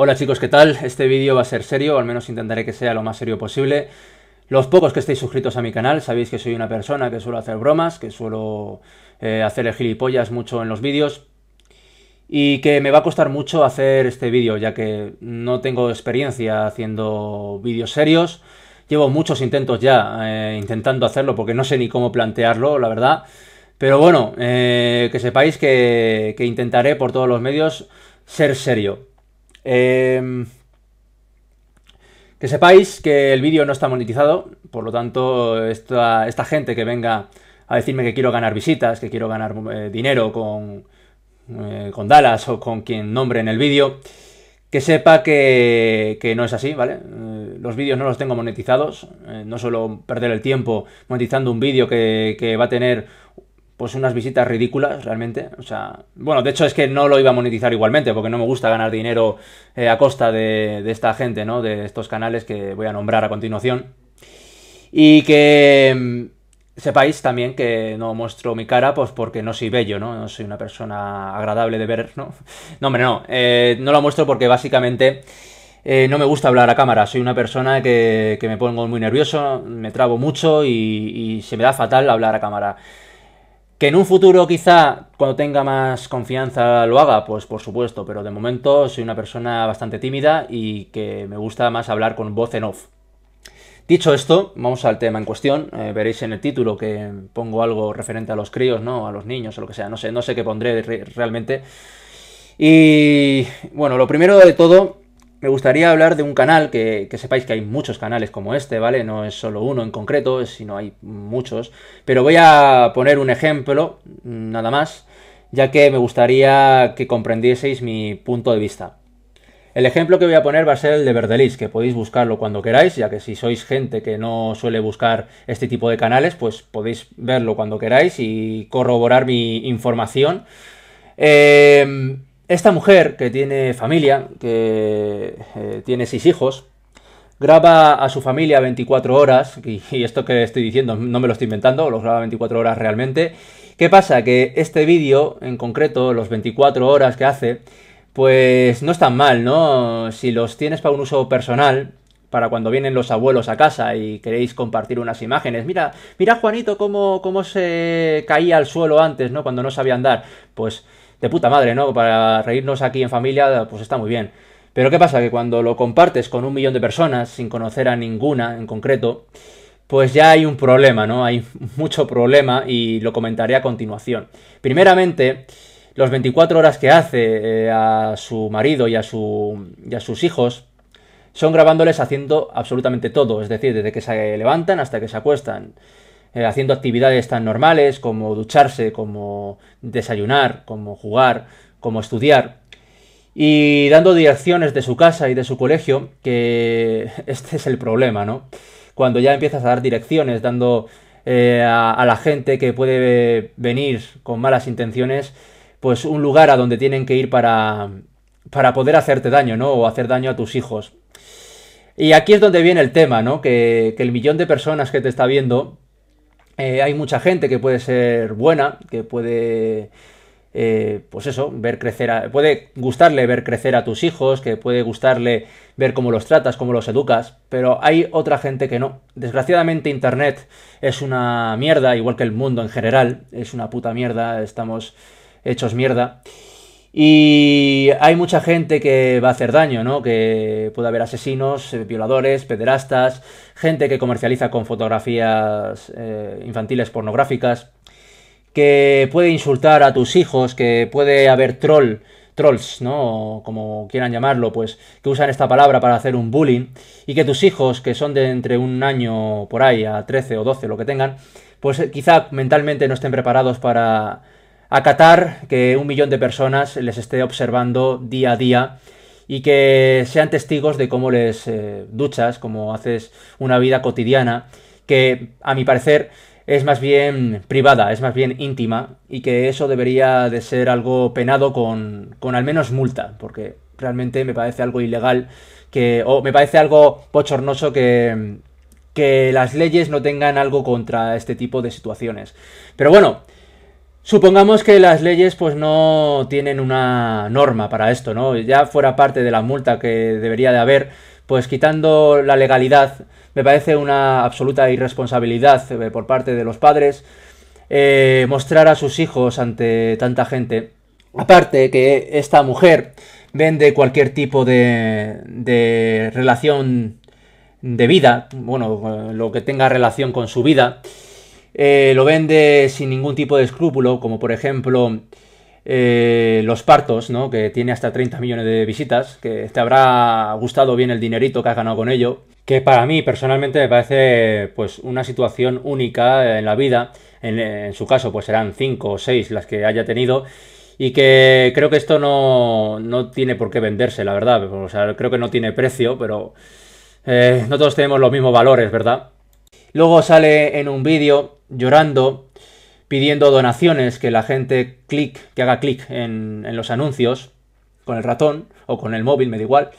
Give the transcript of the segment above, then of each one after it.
Hola chicos, ¿qué tal? Este vídeo va a ser serio, al menos intentaré que sea lo más serio posible. Los pocos que estéis suscritos a mi canal sabéis que soy una persona que suelo hacer bromas, que suelo eh, hacer gilipollas mucho en los vídeos y que me va a costar mucho hacer este vídeo ya que no tengo experiencia haciendo vídeos serios. Llevo muchos intentos ya eh, intentando hacerlo porque no sé ni cómo plantearlo, la verdad. Pero bueno, eh, que sepáis que, que intentaré por todos los medios ser serio. Em, que sepáis que el vídeo no está monetizado, por lo tanto, esta, esta, gente que venga a decirme que quiero ganar visitas, que quiero ganar eh, dinero con, eh, con Dallas o con quien nombre en el vídeo, que sepa que, que, no es así, ¿vale? Eh, los vídeos no los tengo monetizados, no suelo perder el tiempo monetizando un vídeo que, que va a tener pues unas visitas ridículas realmente. O sea, bueno, de hecho es que no lo iba a monetizar igualmente, porque no me gusta ganar dinero eh, a costa de, esta gente, ¿no? De estos canales que voy a nombrar a continuación. Y que mm, sepáis también que no muestro mi cara, pues porque no soy bello, ¿no? No soy una persona agradable de ver, ¿no? No, hombre, no. Eh, no lo muestro porque básicamente... Eh, no me gusta hablar a cámara, soy una persona que, que me pongo muy nervioso, me trabo mucho y se me da fatal hablar a cámara. Que en un futuro quizá, cuando tenga más confianza, lo haga, pues por supuesto, pero de momento soy una persona bastante tímida y que me gusta más hablar con voz en off. Dicho esto, vamos al tema en cuestión. Eh, veréis en el título que pongo algo referente a los críos, ¿no? A los niños o lo que sea. No sé, no sé qué pondré realmente. Y bueno, lo primero de todo me gustaría hablar de un canal que, sepáis que hay muchos canales como este, ¿vale? No es solo uno en concreto, sino hay muchos. Pero voy a poner un ejemplo, nada más, ya que me gustaría que comprendieseis mi punto de vista. El ejemplo que voy a poner va a ser el de Verdelis, que podéis buscarlo cuando queráis, ya que si sois gente que no suele buscar este tipo de canales, pues podéis verlo cuando queráis y corroborar mi información. Eh, esta mujer, que tiene familia, que eh, tiene seis hijos, graba a su familia 24 horas, y, esto que estoy diciendo no me lo estoy inventando, lo graba 24 horas realmente. ¿Qué pasa? Que este vídeo, en concreto, los 24 horas que hace, pues no es mal, ¿no? Si los tienes para un uso personal, para cuando vienen los abuelos a casa y queréis compartir unas imágenes. Mira, mira Juanito cómo, cómo se caía al suelo antes, ¿no? Cuando no sabía andar. Pues de puta madre, ¿no? Para reírnos aquí en familia, pues está muy bien. Pero ¿qué pasa? Que cuando lo compartes con un millón de personas, sin conocer a ninguna en concreto, pues ya hay un problema, ¿no? Hay mucho problema y lo comentaré a continuación. Primeramente, los 24 horas que hace eh, a su marido y a, su, y a sus hijos son grabándoles haciendo absolutamente todo, es decir, desde que se levantan hasta que se acuestan. Eh, haciendo actividades tan normales como ducharse, como desayunar, como jugar, como estudiar, y dando direcciones de su casa y de su colegio, que este es el problema, ¿no? Cuando ya empiezas a dar direcciones, dando eh, a, la gente que puede venir con malas intenciones, pues un lugar a donde tienen que ir para, para poder hacerte daño, ¿no? O hacer daño a tus hijos. Y aquí es donde viene el tema, ¿no? que el millón de personas que te está viendo eh, hay mucha gente que puede ser buena, que puede... Eh, pues eso, ver crecer a, puede gustarle ver crecer a tus hijos, que puede gustarle ver cómo los tratas, cómo los educas, pero hay otra gente que no. Desgraciadamente Internet es una mierda, igual que el mundo en general, es una puta mierda, estamos hechos mierda. Y hay mucha gente que va a hacer daño, ¿no? Que puede haber asesinos, eh, violadores, pederastas, gente que comercializa con fotografías eh, infantiles pornográficas, que puede insultar a tus hijos, que puede haber troll, trolls, ¿no? como quieran llamarlo, pues, que usan esta palabra para hacer un bullying, y que tus hijos, que son de entre un año por ahí a 13 o 12, lo que tengan, pues eh, quizá mentalmente no estén preparados para a Qatar, que un millón de personas les esté observando día a día y que sean testigos de cómo les eh, duchas, cómo haces una vida cotidiana, que a mi parecer es más bien privada, es más bien íntima, y que eso debería de ser algo penado con, con al menos multa, porque realmente me parece algo ilegal que, o me parece algo pochornoso que, que las leyes no tengan algo contra este tipo de situaciones. Pero bueno, Supongamos que las leyes pues no tienen una norma para esto, ¿no? Ya fuera parte de la multa que debería de haber, pues quitando la legalidad, me parece una absoluta irresponsabilidad eh, por parte de los padres eh, mostrar a sus hijos ante tanta gente. Aparte que esta mujer vende cualquier tipo de, de relación de vida, bueno, lo que tenga relación con su vida, eh, lo vende sin ningún tipo de escrúpulo, como por ejemplo eh, Los Partos, ¿no? que tiene hasta 30 millones de visitas, que te habrá gustado bien el dinerito que has ganado con ello, que para mí personalmente me parece pues una situación única en la vida, en, su caso pues serán 5 o 6 las que haya tenido, y que creo que esto no, tiene por qué venderse, la verdad, creo que no tiene precio, pero eh, no todos tenemos los mismos valores, ¿verdad? Luego sale en un vídeo llorando, pidiendo donaciones, que la gente clic, que haga clic en, los anuncios, con el ratón o con el móvil, me da igual,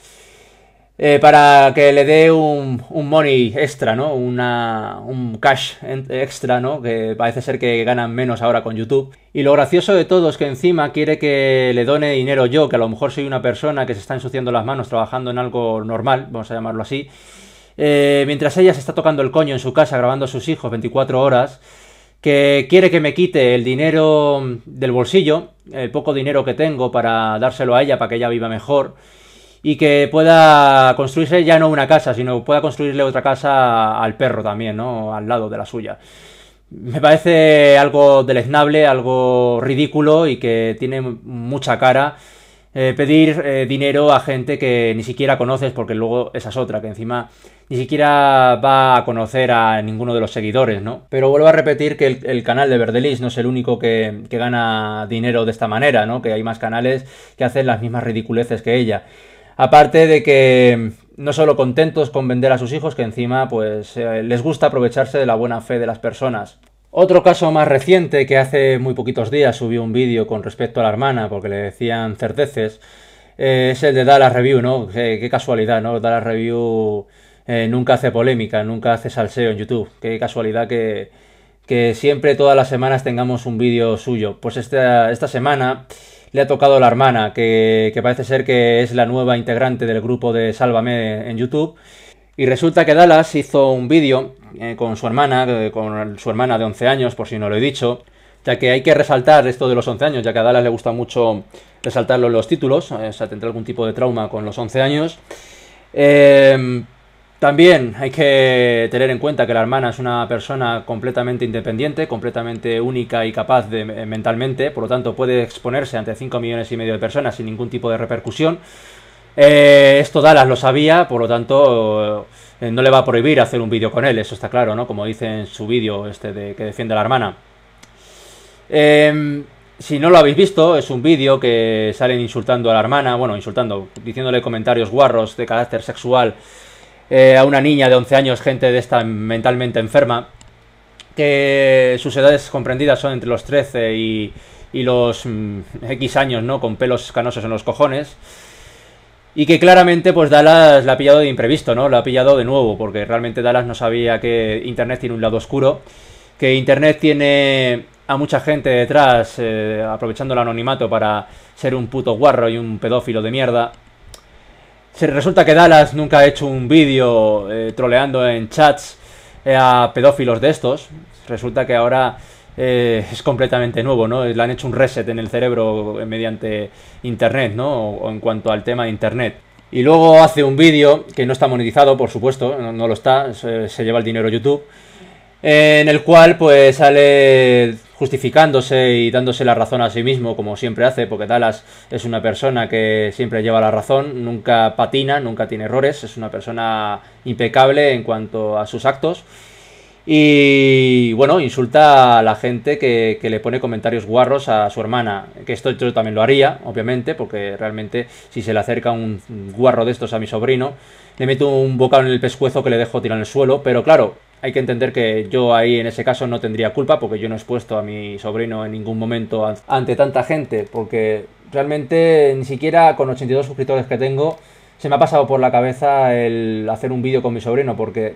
eh, para que le dé un, un money extra, ¿no? Una, un cash extra, ¿no? Que parece ser que ganan menos ahora con YouTube. Y lo gracioso de todo es que encima quiere que le done dinero yo, que a lo mejor soy una persona que se está ensuciando las manos trabajando en algo normal, vamos a llamarlo así eh, mientras ella se está tocando el coño en su casa grabando a sus hijos 24 horas, que quiere que me quite el dinero mm, del bolsillo, el poco dinero que tengo para dárselo a ella para que ella viva mejor y que pueda construirse ya no una casa, sino pueda construirle otra casa al perro también, ¿no? Al lado de la suya. Me parece algo deleznable, algo ridículo y que tiene mucha cara eh, pedir eh, dinero a gente que ni siquiera conoces, porque luego esa es otra, que encima ni siquiera va a conocer a ninguno de los seguidores, ¿no? Pero vuelvo a repetir que el, canal de Verdelis no es el único que, gana dinero de esta manera, ¿no? Que hay más canales que hacen las mismas ridiculeces que ella. Aparte de que no solo contentos con vender a sus hijos, que encima pues eh, les gusta aprovecharse de la buena fe de las personas. Otro caso más reciente que hace muy poquitos días subió un vídeo con respecto a la hermana porque le decían certeces, eh, es el de Dallas Review, ¿no? qué casualidad, ¿no? Dallas Review eh, nunca hace polémica, nunca hace salseo en YouTube. Qué casualidad que, siempre todas las semanas tengamos un vídeo suyo. Pues esta, semana le ha tocado la hermana, que, que parece ser que es la nueva integrante del grupo de Sálvame en YouTube. Y resulta que Dallas hizo un vídeo con su hermana, con su hermana de 11 años, por si no lo he dicho, ya que hay que resaltar esto de los 11 años, ya que a Dallas le gusta mucho resaltarlo en los títulos, eh, o sea, tendrá algún tipo de trauma con los 11 años. Em, también hay que tener en cuenta que la hermana es una persona completamente independiente, completamente única y capaz de, eh, mentalmente, por lo tanto puede exponerse ante 5 millones y medio de personas sin ningún tipo de repercusión. Eh, esto Dallas lo sabía, por lo tanto eh, no le va a prohibir hacer un vídeo con él, eso está claro, ¿no? Como dice en su vídeo este de que defiende a la hermana. Em, si no lo habéis visto, es un vídeo que salen insultando a la hermana, bueno, insultando, diciéndole comentarios guarros de carácter sexual eh, a una niña de 11 años, gente de esta mentalmente enferma, que sus edades comprendidas son entre los 13 y, los mm, X años, ¿no? Con pelos canosos en los cojones. Y que claramente pues Dallas la ha pillado de imprevisto, ¿no? La ha pillado de nuevo, porque realmente Dallas no sabía que Internet tiene un lado oscuro, que Internet tiene a mucha gente detrás eh, aprovechando el anonimato para ser un puto guarro y un pedófilo de mierda. Se resulta que Dallas nunca ha hecho un vídeo eh, troleando en chats eh, a pedófilos de estos. Resulta que ahora eh, es completamente nuevo, ¿no? Le han hecho un reset en el cerebro mediante Internet, ¿no? O, en cuanto al tema de Internet. Y luego hace un vídeo que no está monetizado, por supuesto, no, lo está, se, lleva el dinero YouTube, en el cual pues sale justificándose y dándose la razón a sí mismo, como siempre hace, porque Dallas es una persona que siempre lleva la razón, nunca patina, nunca tiene errores, es una persona impecable en cuanto a sus actos y bueno, insulta a la gente que, le pone comentarios guarros a su hermana. Que esto yo también lo haría, obviamente, porque realmente si se le acerca un guarro de estos a mi sobrino, le meto un bocado en el pescuezo que le dejo tirar en el suelo. Pero claro, hay que entender que yo ahí en ese caso no tendría culpa porque yo no he expuesto a mi sobrino en ningún momento ante tanta gente porque realmente ni siquiera con 82 suscriptores que tengo se me ha pasado por la cabeza el hacer un vídeo con mi sobrino porque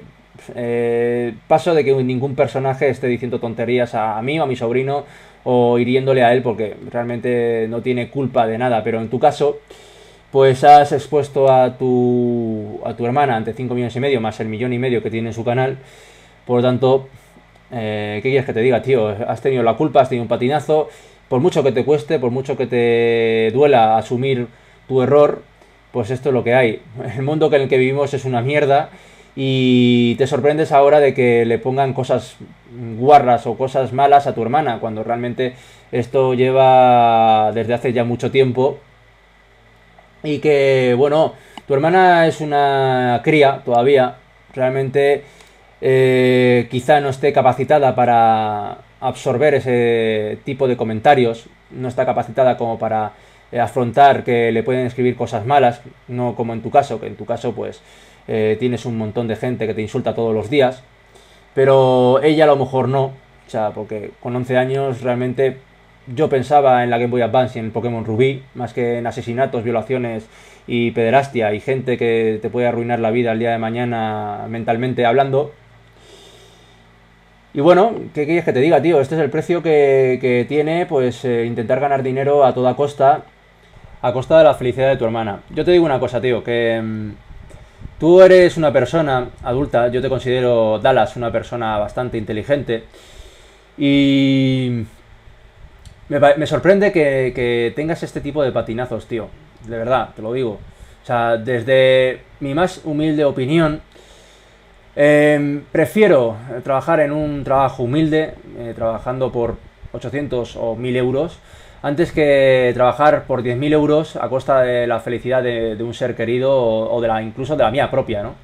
eh, paso de que ningún personaje esté diciendo tonterías a, mí o a mi sobrino o hiriéndole a él porque realmente no tiene culpa de nada, pero en tu caso, pues has expuesto a tu, a tu hermana ante 5 millones y medio más el millón y medio que tiene en su canal, por lo tanto, eh, ¿qué quieres que te diga, tío? Has tenido la culpa, has tenido un patinazo, por mucho que te cueste, por mucho que te duela asumir tu error, pues esto es lo que hay. El mundo en el que vivimos es una mierda y te sorprendes ahora de que le pongan cosas guarras o cosas malas a tu hermana, cuando realmente esto lleva desde hace ya mucho tiempo y que, bueno, tu hermana es una cría todavía, realmente eh, quizá no esté capacitada para absorber ese tipo de comentarios, no está capacitada como para afrontar que le pueden escribir cosas malas, no como en tu caso, que en tu caso pues eh, tienes un montón de gente que te insulta todos los días, pero ella a lo mejor no, o sea, porque con 11 años realmente yo pensaba en la Game Boy Advance y en Pokémon Rubí, más que en asesinatos, violaciones y pederastia y gente que te puede arruinar la vida el día de mañana mentalmente hablando. Y bueno, ¿qué quieres que te diga, tío? Este es el precio que, que tiene, pues, eh, intentar ganar dinero a toda costa, a costa de la felicidad de tu hermana. Yo te digo una cosa, tío, que... Mm, Tú eres una persona adulta, yo te considero Dallas una persona bastante inteligente y me, sorprende que, tengas este tipo de patinazos, tío. De verdad, te lo digo. O sea, desde mi más humilde opinión, em, prefiero trabajar en un trabajo humilde, eh, trabajando por 800 o 1000 euros, antes que trabajar por 10.000 euros a costa de la felicidad de, un ser querido o, de la, incluso de la mía propia, ¿no?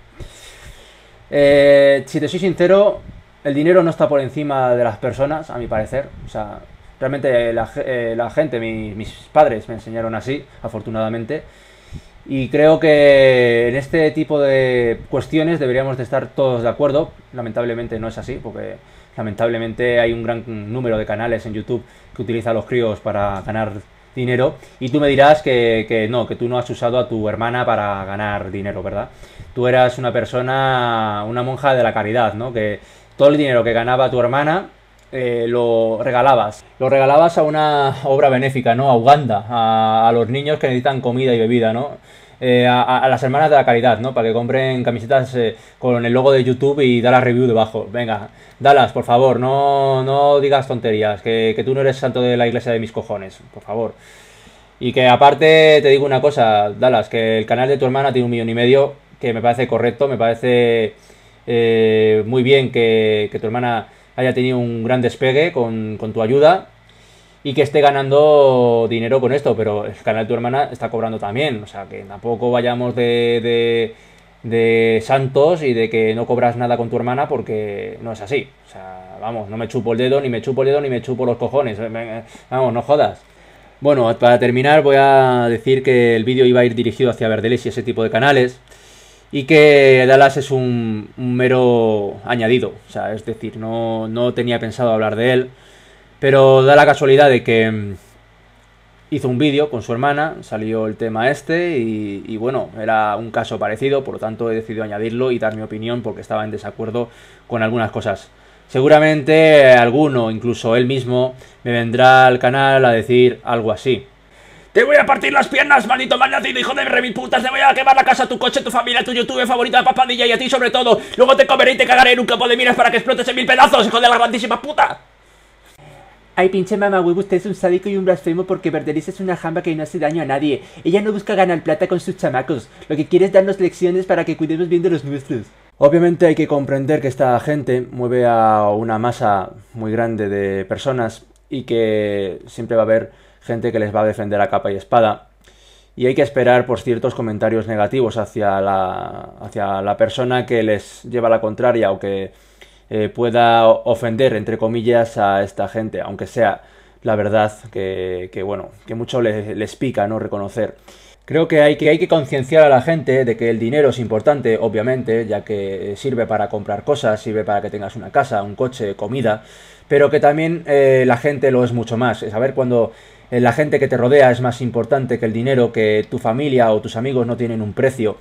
Eh, si te soy sincero, el dinero no está por encima de las personas, a mi parecer. O sea, realmente la, eh, gente, mis padres me enseñaron así, afortunadamente. Y creo que en este tipo de cuestiones deberíamos de estar todos de acuerdo. Lamentablemente no es así, porque Lamentablemente hay un gran número de canales en YouTube que utilizan a los críos para ganar dinero. Y tú me dirás que, no, que tú no has usado a tu hermana para ganar dinero, ¿verdad? Tú eras una persona, una monja de la caridad, ¿no? Que todo el dinero que ganaba tu hermana eh, lo regalabas. Lo regalabas a una obra benéfica, ¿no? A Uganda, a, a los niños que necesitan comida y bebida, ¿no? Eh, a, las hermanas de la caridad, ¿no? Para que compren camisetas eh, con el logo de YouTube y da la review debajo. Venga, dalas, por favor, no, no digas tonterías, que, tú no eres santo de la iglesia de mis cojones, por favor. Y que aparte te digo una cosa, Dalas, que el canal de tu hermana tiene un millón y medio, que me parece correcto, me parece eh, muy bien que, que, tu hermana haya tenido un gran despegue con, con tu ayuda y que esté ganando dinero con esto, pero el canal de tu hermana está cobrando también, o sea que tampoco vayamos de, de, santos y de que no cobras nada con tu hermana porque no es así, o sea, vamos, no me chupo el dedo, ni me chupo el dedo, ni me chupo los cojones, eh, vamos, no jodas. Bueno, para terminar voy a decir que el vídeo iba a ir dirigido hacia Verdeles y ese tipo de canales, y que Dallas es un, un mero añadido, o sea, es decir, no, no tenía pensado hablar de él, pero da la casualidad de que mm, hizo un vídeo con su hermana, salió el tema este y, bueno, era un caso parecido, por lo tanto he decidido añadirlo y dar mi opinión porque estaba en desacuerdo con algunas cosas. Seguramente alguno, incluso él mismo, me vendrá al canal a decir algo así. Te voy a partir las piernas, maldito malnacido, hijo de putas, Te voy a quemar la casa, tu coche, tu familia, tu YouTube, favorita, papadilla y a ti sobre todo. Luego te comeré y te cagaré en un campo de minas para que explotes en mil pedazos, hijo de la grandísima puta. Ay, pinche web usted es un sádico y un blasfemo porque Verdeliz es una jamba que no hace daño a nadie. Ella no busca ganar plata con sus chamacos. Lo que quiere es darnos lecciones para que cuidemos bien de los nuestros. Obviamente hay que comprender que esta gente mueve a una masa muy grande de personas y que siempre va a haber gente que les va a defender a capa y espada. Y hay que esperar por ciertos comentarios negativos hacia la, hacia la persona que les lleva la contraria o que eh, pueda ofender, entre comillas, a esta gente, aunque sea la verdad que, bueno, que mucho les, pica no reconocer. Creo que hay que, hay que concienciar a la gente de que el dinero es importante, obviamente, ya que sirve para comprar cosas, sirve para que tengas una casa, un coche, comida, pero que también eh, la gente lo es mucho más. saber cuando eh, la gente que te rodea es más importante que el dinero, que tu familia o tus amigos no tienen un precio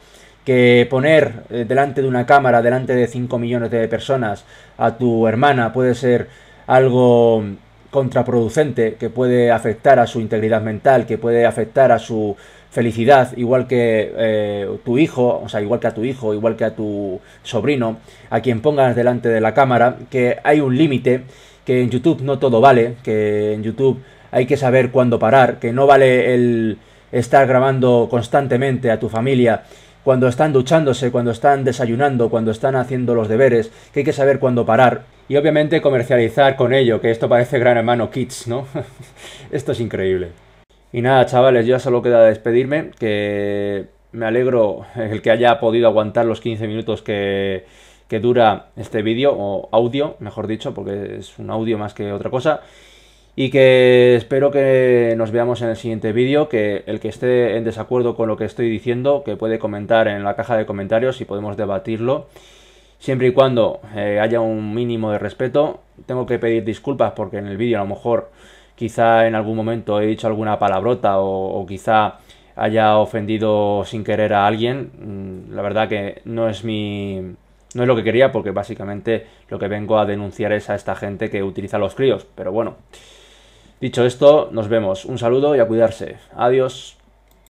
que poner eh, delante de una cámara, delante de 5 millones de personas, a tu hermana puede ser algo contraproducente, que puede afectar a su integridad mental, que puede afectar a su felicidad, igual que eh, tu hijo, o sea, igual que a tu hijo, igual que a tu sobrino, a quien pongas delante de la cámara, que hay un límite, que en YouTube no todo vale, que en YouTube hay que saber cuándo parar, que no vale el estar grabando constantemente a tu familia cuando están duchándose, cuando están desayunando, cuando están haciendo los deberes, que hay que saber cuándo parar. Y obviamente comercializar con ello, que esto parece Gran Hermano Kids, ¿no? esto es increíble. Y nada, chavales, ya solo queda despedirme, que me alegro el que haya podido aguantar los 15 minutos que, que dura este vídeo, o audio, mejor dicho, porque es un audio más que otra cosa y que espero que nos veamos en el siguiente vídeo, que el que esté en desacuerdo con lo que estoy diciendo, que puede comentar en la caja de comentarios y podemos debatirlo, siempre y cuando eh, haya un mínimo de respeto. Tengo que pedir disculpas porque en el vídeo a lo mejor quizá en algún momento he dicho alguna palabrota o, o quizá haya ofendido sin querer a alguien. Mm, la verdad que no es mi no es lo que quería porque básicamente lo que vengo a denunciar es a esta gente que utiliza los críos, pero bueno, Dicho esto, nos vemos. Un saludo y a cuidarse. Adiós.